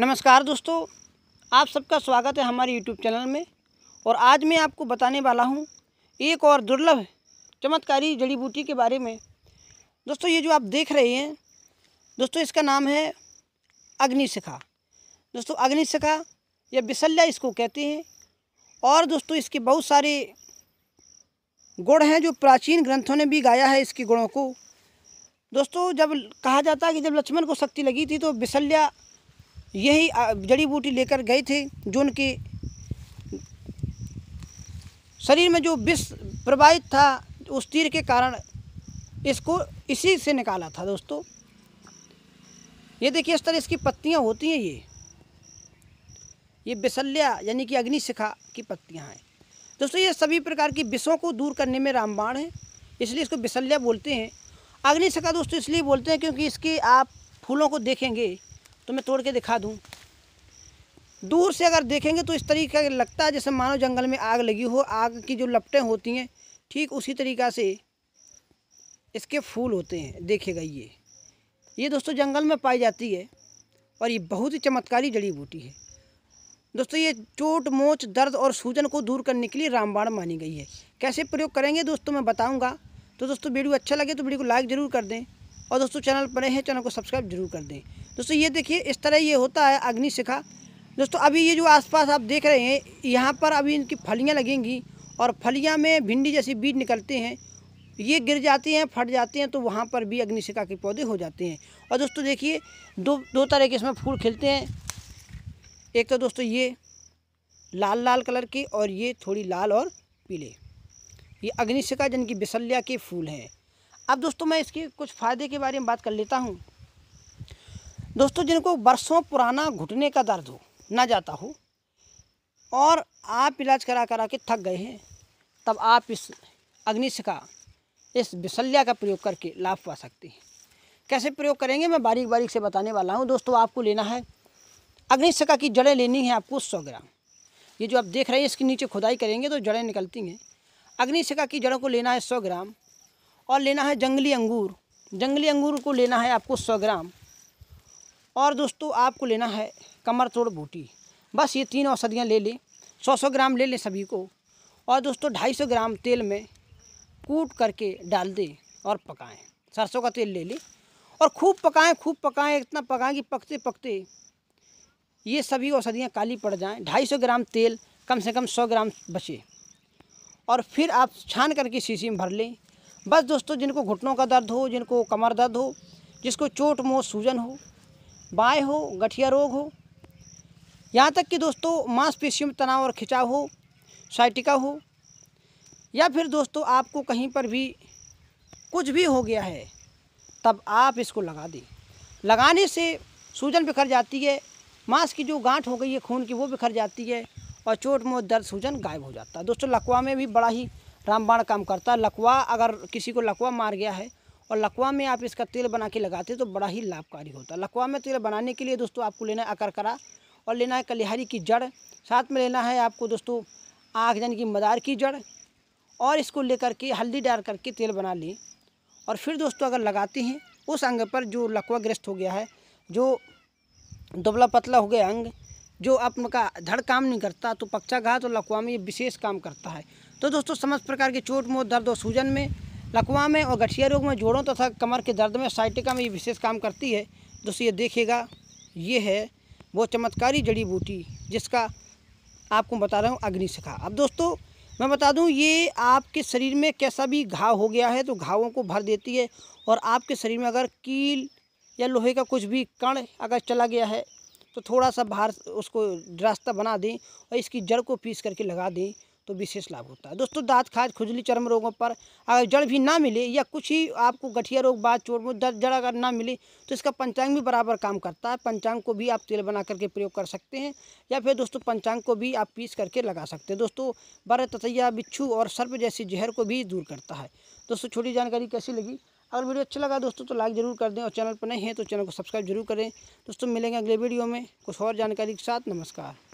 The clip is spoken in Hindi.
नमस्कार दोस्तों आप सबका स्वागत है हमारे यूट्यूब चैनल में और आज मैं आपको बताने वाला हूँ एक और दुर्लभ चमत्कारी जड़ी बूटी के बारे में दोस्तों ये जो आप देख रहे हैं दोस्तों इसका नाम है अग्निशिखा दोस्तों अग्निशिखा या बिसल्या इसको कहते हैं और दोस्तों इसके बहुत सारे गुण हैं जो प्राचीन ग्रंथों ने भी गाया है इसके गुणों को दोस्तों जब कहा जाता है कि जब लक्ष्मण को शक्ति लगी थी तो बिसल्या यही जड़ी बूटी लेकर गए थे जो उनके शरीर में जो विष प्रवाहित था उस तीर के कारण इसको इसी से निकाला था दोस्तों ये देखिए इस तरह इसकी पत्तियाँ होती हैं ये ये बिसल्या यानी कि अग्नि शिखा की पत्तियाँ हैं दोस्तों ये सभी प्रकार की विषों को दूर करने में रामबाण है इसलिए इसको बिसल्या बोलते हैं अग्निशिखा दोस्तों इसलिए बोलते हैं क्योंकि इसके आप फूलों को देखेंगे तो मैं तोड़ के दिखा दूँ दूर से अगर देखेंगे तो इस तरीके का लगता है जैसे मानो जंगल में आग लगी हो आग की जो लपटें होती हैं ठीक उसी तरीक़ा से इसके फूल होते हैं देखेगा ये ये दोस्तों जंगल में पाई जाती है और ये बहुत ही चमत्कारी जड़ी बूटी है दोस्तों ये चोट मोच दर्द और सूजन को दूर करने के लिए रामबाण मानी गई है कैसे प्रयोग करेंगे दोस्तों मैं बताऊँगा तो दोस्तों वीडियो अच्छा लगे तो वीडियो को लाइक ज़रूर कर दें और दोस्तों चैनल पर हैं चैनल को सब्सक्राइब जरूर कर दें दोस्तों ये देखिए इस तरह ये होता है अग्नि शिखा दोस्तों अभी ये जो आसपास आप देख रहे हैं यहाँ पर अभी इनकी फलियाँ लगेंगी और फलियाँ में भिंडी जैसे बीज निकलते हैं ये गिर जाते हैं फट जाते हैं तो वहाँ पर भी अग्निशिखा के पौधे हो जाते हैं और दोस्तों देखिए दो दो तरह के इसमें फूल खिलते हैं एक तो दोस्तों ये लाल लाल कलर के और ये थोड़ी लाल और पीले ये अग्निशिका जिनकी बिसल्या के फूल हैं अब दोस्तों मैं इसके कुछ फ़ायदे के बारे में बात कर लेता हूँ दोस्तों जिनको बरसों पुराना घुटने का दर्द हो ना जाता हो और आप इलाज करा करा के थक गए हैं तब आप इस का इस बिसल्या का प्रयोग करके लाभ पा सकते हैं कैसे प्रयोग करेंगे मैं बारीक बारीक से बताने वाला हूँ दोस्तों आपको लेना है अग्निशिका की जड़ें लेनी है आपको सौ ग्राम ये जो आप देख रहे हैं इसके नीचे खुदाई करेंगे तो जड़ें निकलती हैं अग्निशिका की जड़ों को लेना है सौ ग्राम और लेना है जंगली अंगूर जंगली अंगूर को लेना है आपको सौ ग्राम और दोस्तों आपको लेना है कमर तोड़ बूटी बस ये तीन औषधियाँ ले लें सौ सौ ग्राम ले लें सभी को और दोस्तों ढाई सौ ग्राम तेल में कूट करके डाल दें और पकाएं सरसों का तेल ले लें और खूब पकाएं खूब पकाएं इतना पकाएं कि पकते पकते ये सभी औषधियाँ काली पड़ जाएं ढाई सौ ग्राम तेल कम से कम सौ ग्राम बचे और फिर आप छान करके शीशी में भर लें बस दोस्तों जिनको घुटनों का दर्द हो जिनको कमर दर्द हो जिसको चोट मोह सूजन हो बाय हो गठिया रोग हो यहाँ तक कि दोस्तों मांसपेशियों में तनाव और खिंचाव हो साइटिका हो या फिर दोस्तों आपको कहीं पर भी कुछ भी हो गया है तब आप इसको लगा दें लगाने से सूजन बिखर जाती है मांस की जो गांठ हो गई है खून की वो बिखर जाती है और चोट मोह दर्द सूजन गायब हो जाता है दोस्तों लकवा में भी बड़ा ही रामबाण काम करता है लकवा अगर किसी को लकवा मार गया है और लकवा में आप इसका तेल बना के लगाते तो बड़ा ही लाभकारी होता है लकवा में तेल बनाने के लिए दोस्तों आपको लेना है अकरकरा और लेना है कलिहारी की जड़ साथ में लेना है आपको दोस्तों आँख जन की मदार की जड़ और इसको लेकर के हल्दी डाल करके तेल बना लें और फिर दोस्तों अगर लगाते हैं उस अंग पर जो लकवा ग्रस्त हो गया है जो दुबला पतला हो गया अंग जो आपका धड़ काम नहीं करता तो पक्षाघात और लकवा में ये विशेष काम करता है तो दोस्तों समस्त प्रकार की चोट मोट दर्द और सूजन में लकवा में और गठिया रोग में जोड़ों तथा तो कमर के दर्द में साइटिका में ये विशेष काम करती है दोस्तों ये देखिएगा ये है वो चमत्कारी जड़ी बूटी जिसका आपको बता रहा हूँ अग्नि अब दोस्तों मैं बता दूँ ये आपके शरीर में कैसा भी घाव हो गया है तो घावों को भर देती है और आपके शरीर में अगर कील या लोहे का कुछ भी कण अगर चला गया है तो थोड़ा सा बाहर उसको रास्ता बना दें और इसकी जड़ को पीस करके लगा दें तो विशेष लाभ होता है दोस्तों दांत खाद खुजली चर्म रोगों पर अगर जड़ भी ना मिले या कुछ ही आपको गठिया रोग बाद चोट में जड़ अगर ना मिले तो इसका पंचांग भी बराबर काम करता है पंचांग को भी आप तेल बना करके प्रयोग कर सकते हैं या फिर दोस्तों पंचांग को भी आप पीस करके लगा सकते हैं दोस्तों बर ततैया बिच्छू और सर्प जैसी जहर को भी दूर करता है दोस्तों छोटी जानकारी कैसी लगी अगर वीडियो अच्छा लगा दोस्तों तो लाइक जरूर कर दें और चैनल पर नहीं है तो चैनल को सब्सक्राइब जरूर करें दोस्तों मिलेंगे अगले वीडियो में कुछ और जानकारी के साथ नमस्कार